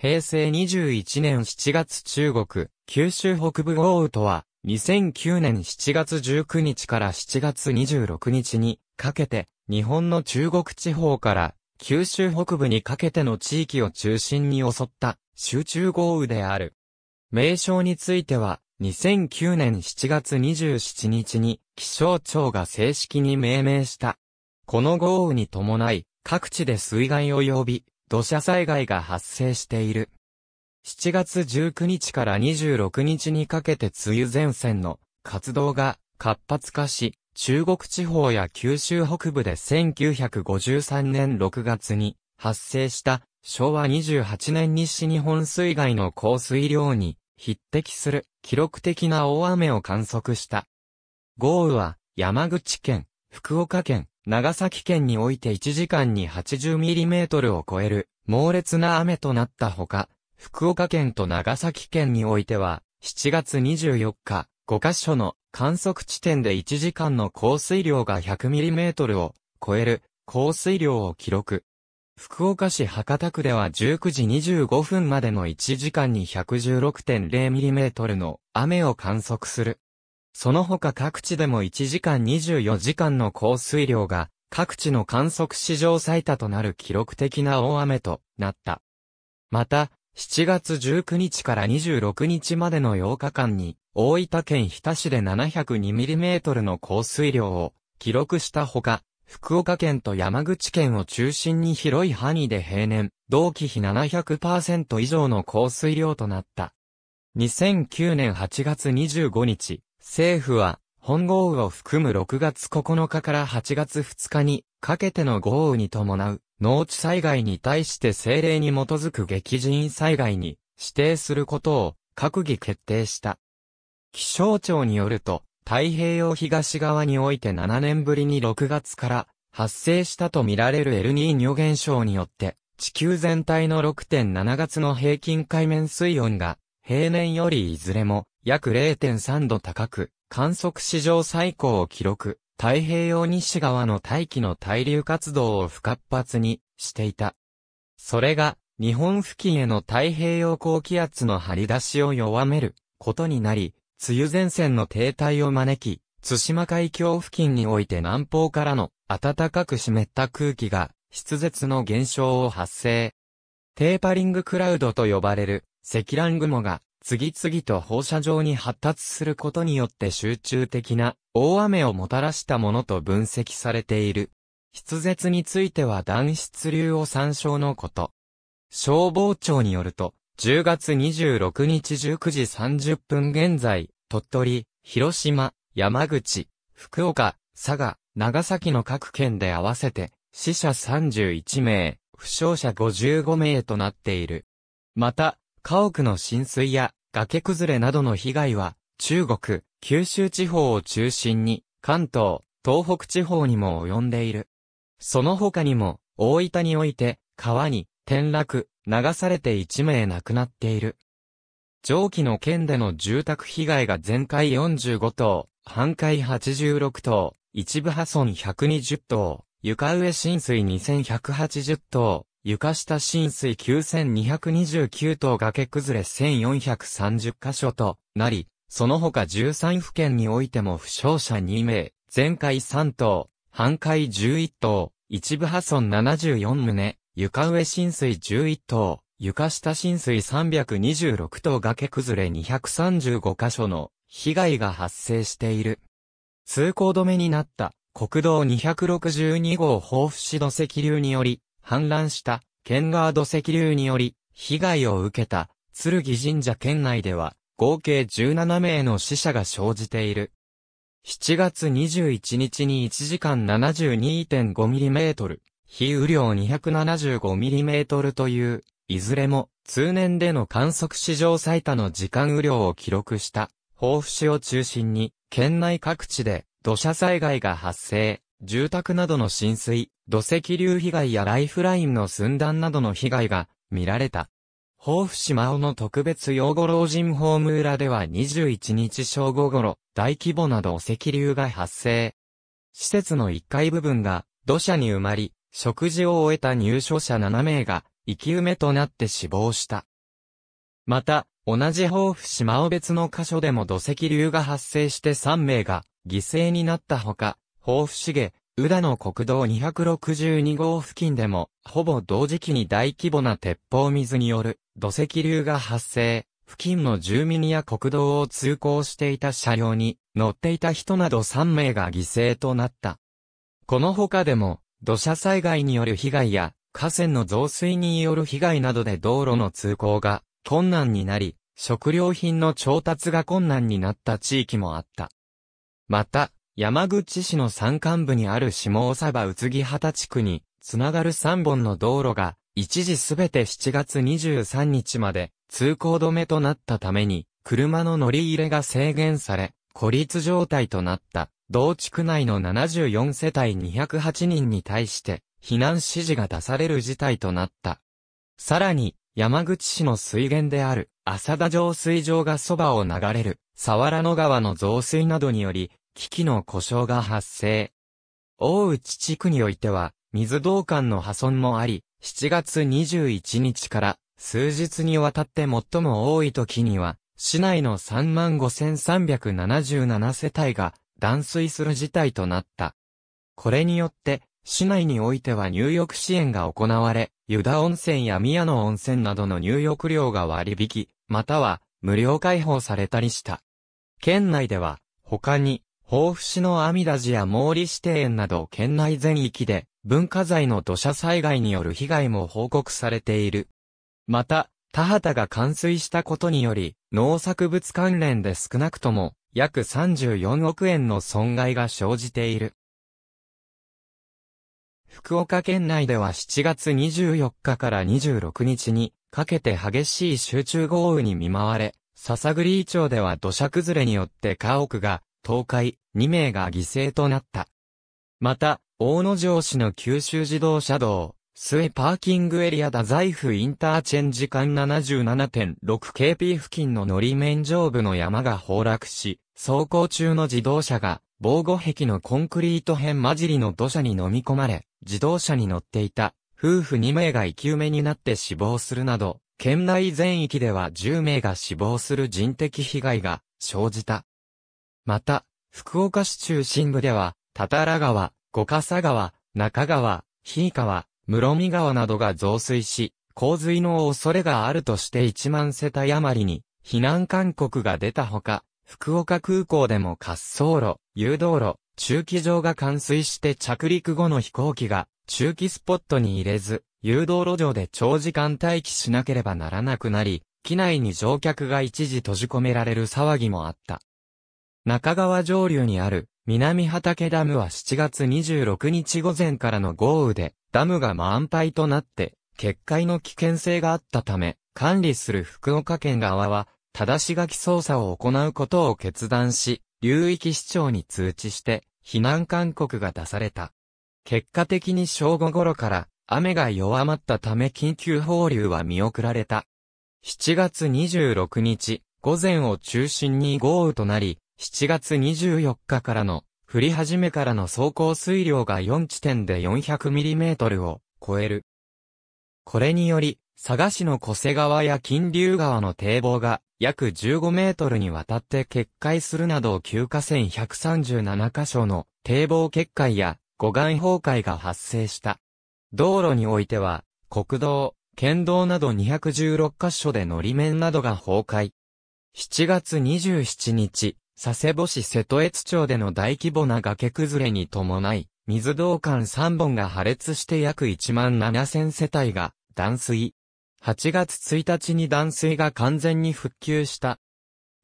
平成21年7月中国、九州北部豪雨とは、2009年7月19日から7月26日にかけて、日本の中国地方から九州北部にかけての地域を中心に襲った集中豪雨である。名称については、2009年7月27日に気象庁が正式に命名した。この豪雨に伴い、各地で水害及び土砂災害が発生している。7月19日から26日にかけて梅雨前線の活動が活発化し、中国地方や九州北部で1953年6月に発生した昭和28年西日本水害の降水量に匹敵する記録的な大雨を観測した。豪雨は山口県、福岡県、長崎県において1時間に8 0トルを超える猛烈な雨となったほか、福岡県と長崎県においては、7月24日、5カ所の観測地点で1時間の降水量が1 0 0トルを超える降水量を記録。福岡市博多区では19時25分までの1時間に1 1 6 0トルの雨を観測する。その他各地でも1時間24時間の降水量が、各地の観測史上最多となる記録的な大雨となった。また、7月19日から26日までの8日間に、大分県日田市で 702mm の降水量を記録したほか、福岡県と山口県を中心に広い範囲で平年、同期比700%以上の降水量となった。2009年8月25日、政府は、本豪雨を含む6月9日から8月2日にかけての豪雨に伴う農地災害に対して政令に基づく激甚災害に指定することを閣議決定した。気象庁によると、太平洋東側において7年ぶりに6月から発生したとみられるエルニーニョ現象によって、地球全体の6.7月の平均海面水温が平年よりいずれも約0.3度高く、観測史上最高を記録、太平洋西側の大気の対流活動を不活発にしていた。それが、日本付近への太平洋高気圧の張り出しを弱めることになり、梅雨前線の停滞を招き、津島海峡付近において南方からの暖かく湿った空気が筆舌の現象を発生。テーパリングクラウドと呼ばれる積乱雲が次々と放射状に発達することによって集中的な大雨をもたらしたものと分析されている。筆舌については断出流を参照のこと。消防庁によると、10月26日19時30分現在、鳥取、広島、山口、福岡、佐賀、長崎の各県で合わせて、死者31名、負傷者55名となっている。また、家屋の浸水や崖崩れなどの被害は、中国、九州地方を中心に、関東、東北地方にも及んでいる。その他にも、大分において、川に、転落、流されて1名亡くなっている。上記の県での住宅被害が全壊45棟、半壊86棟、一部破損120棟、床上浸水2180棟、床下浸水9229棟崖崩れ1430箇所となり、その他13府県においても負傷者2名、全壊3棟、半壊11棟、一部破損74棟、床上浸水11棟、床下浸水326棟崖崩れ235箇所の被害が発生している。通行止めになった国道262号豊富市土石流により氾濫した県側土石流により被害を受けた剣神社県内では合計17名の死者が生じている。7月21日に1時間 72.5mm、非雨量 275mm という、いずれも通年での観測史上最多の時間雨量を記録した、豊府市を中心に県内各地で土砂災害が発生。住宅などの浸水、土石流被害やライフラインの寸断などの被害が見られた。豊富島尾の特別養護老人ホーム裏では21日正午頃、大規模な土石流が発生。施設の1階部分が土砂に埋まり、食事を終えた入所者7名が生き埋めとなって死亡した。また、同じ豊富島尾別の箇所でも土石流が発生して3名が犠牲になったほか、豊富茂、宇田の国道262号付近でも、ほぼ同時期に大規模な鉄砲水による土石流が発生、付近の住民や国道を通行していた車両に乗っていた人など3名が犠牲となった。この他でも、土砂災害による被害や、河川の増水による被害などで道路の通行が困難になり、食料品の調達が困難になった地域もあった。また、山口市の山間部にある下大沢宇津木畑地区に、つながる3本の道路が、一時すべて7月23日まで通行止めとなったために、車の乗り入れが制限され、孤立状態となった、同地区内の74世帯208人に対して、避難指示が出される事態となった。さらに、山口市の水源である、浅田浄水場がそばを流れる、沢良野川の増水などにより、機器の故障が発生。大内地区においては、水道管の破損もあり、7月21日から数日にわたって最も多い時には、市内の35,377世帯が断水する事態となった。これによって、市内においては入浴支援が行われ、湯田温泉や宮野温泉などの入浴料が割引、または無料開放されたりした。県内では、他に、防府市の阿弥陀寺や毛利指庭園など県内全域で文化財の土砂災害による被害も報告されている。また、田畑が冠水したことにより、農作物関連で少なくとも約34億円の損害が生じている。福岡県内では7月24日から26日にかけて激しい集中豪雨に見舞われ、笹栗町では土砂崩れによって家屋が倒壊、2名が犠牲となった。また、大野城市の九州自動車道、末パーキングエリア太宰府インターチェンジ間 77.6kp 付近の乗り面上部の山が崩落し、走行中の自動車が防護壁のコンクリート片混じりの土砂に飲み込まれ、自動車に乗っていた夫婦2名が生き埋めになって死亡するなど、県内全域では10名が死亡する人的被害が生じた。また、福岡市中心部では、多々良川、五笠川、中川、日川、室見川などが増水し、洪水の恐れがあるとして1万世帯余りに避難勧告が出たほか、福岡空港でも滑走路、誘導路、駐機場が冠水して着陸後の飛行機が駐機スポットに入れず、誘導路上で長時間待機しなければならなくなり、機内に乗客が一時閉じ込められる騒ぎもあった。中川上流にある南畑ダムは7月26日午前からの豪雨でダムが満杯となって決壊の危険性があったため管理する福岡県側は正し書き捜査を行うことを決断し流域市長に通知して避難勧告が出された。結果的に正午頃から雨が弱まったため緊急放流は見送られた。7月26日、午前を中心に豪雨となり、7月24日からの降り始めからの走行水量が4地点で 400mm を超える。これにより、佐賀市の小瀬川や金竜川の堤防が約15メートルにわたって決壊するなど旧河川137箇所の堤防決壊や護岸崩壊が発生した。道路においては、国道、県道など216箇所でのり面などが崩壊。7月27日、佐世保市瀬戸越町での大規模な崖崩れに伴い、水道管3本が破裂して約1万7000世帯が断水。8月1日に断水が完全に復旧した。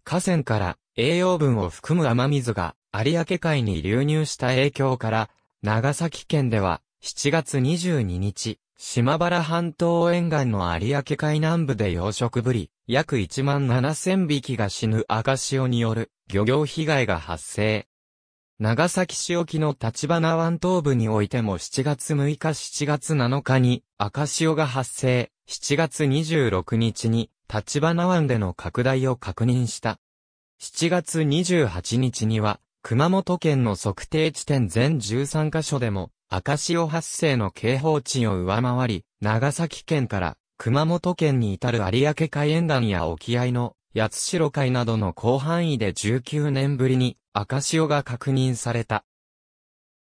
河川から栄養分を含む雨水が有明海に流入した影響から、長崎県では7月22日、島原半島沿岸の有明海南部で養殖ぶり、約1万7000匹が死ぬ赤潮による漁業被害が発生。長崎市沖の立花湾東部においても7月6日7月7日に赤潮が発生、7月26日に立花湾での拡大を確認した。7月28日には熊本県の測定地点全13カ所でも、赤潮発生の警報値を上回り、長崎県から熊本県に至る有明海沿岸や沖合の八代海などの広範囲で19年ぶりに赤潮が確認された。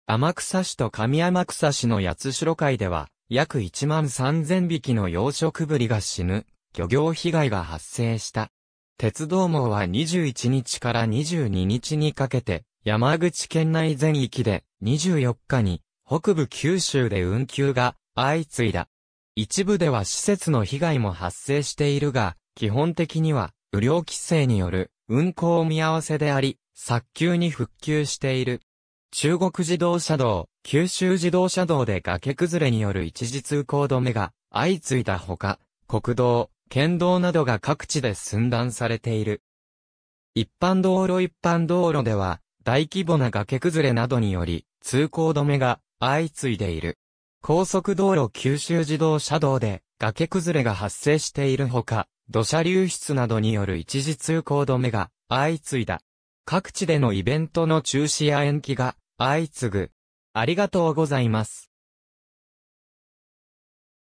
天草市と上天草市の八代海では、約1万3000匹の養殖ぶりが死ぬ、漁業被害が発生した。鉄道網は21日から22日にかけて、山口県内全域で24日に北部九州で運休が相次いだ。一部では施設の被害も発生しているが、基本的には雨量規制による運行見合わせであり、早急に復旧している。中国自動車道、九州自動車道で崖崩れによる一時通行止めが相次いだほか、国道、県道などが各地で寸断されている。一般道路一般道路では、大規模な崖崩れなどにより、通行止めが相次いでいる。高速道路九州自動車道で崖崩れが発生しているほか、土砂流出などによる一時通行止めが相次いだ。各地でのイベントの中止や延期が相次ぐ。ありがとうございます。